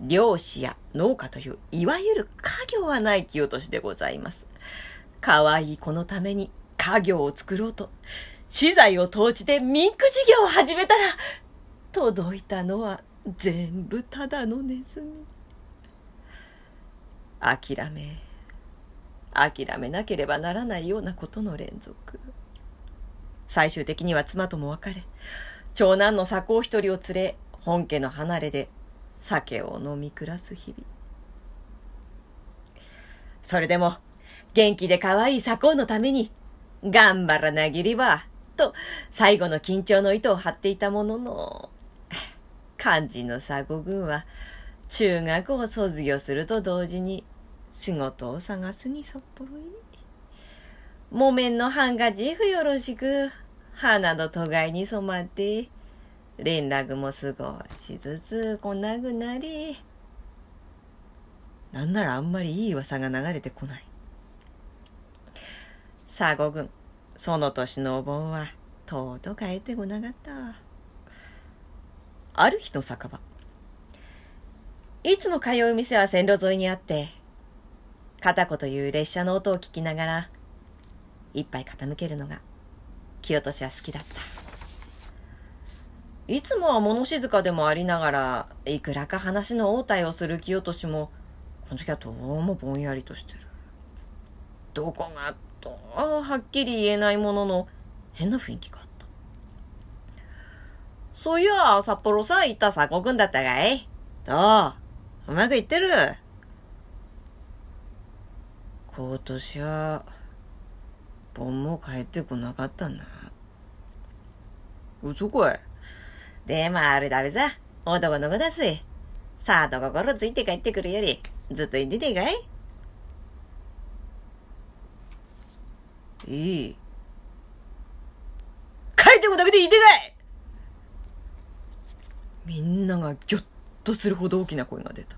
漁師や農家といういわゆる家業はない清しでございます。可愛い子のために家業を作ろうと、資材を投じてミンク事業を始めたら、届いたのは全部ただのネズミ。諦め、諦めなければならないようなことの連続。最終的には妻とも別れ、長男の佐向一人を連れ、本家の離れで酒を飲み暮らす日々。それでも、元気で可愛い左近のために、頑張らなぎりは、と、最後の緊張の糸を張っていたものの、肝心の佐護軍は、中学を卒業すると同時に、仕事を探すにそっぽい。木綿のハンガジーフよろしく、花のとがいに染まって、連絡もすしずつ来なくなりなんならあんまりいい噂が流れてこないさあ軍その年のお盆はとうとう帰ってこなかったある日の酒場いつも通う店は線路沿いにあって片子という列車の音を聞きながら一杯傾けるのが清俊は好きだったいつもは物静かでもありながら、いくらか話の応対をする清俊も、この時はどうもぼんやりとしてる。どこがどうはっきり言えないものの、変な雰囲気があった。そういや、札幌さ、行った佐古くんだったかいどううまくいってる今年は、盆も帰ってこなかったな。嘘かいでもあるだべさ、男の子だし、さあと心ついて帰ってくるより、ずっといててかいいい。帰ってこなくていてないみんながぎょっとするほど大きな声が出た。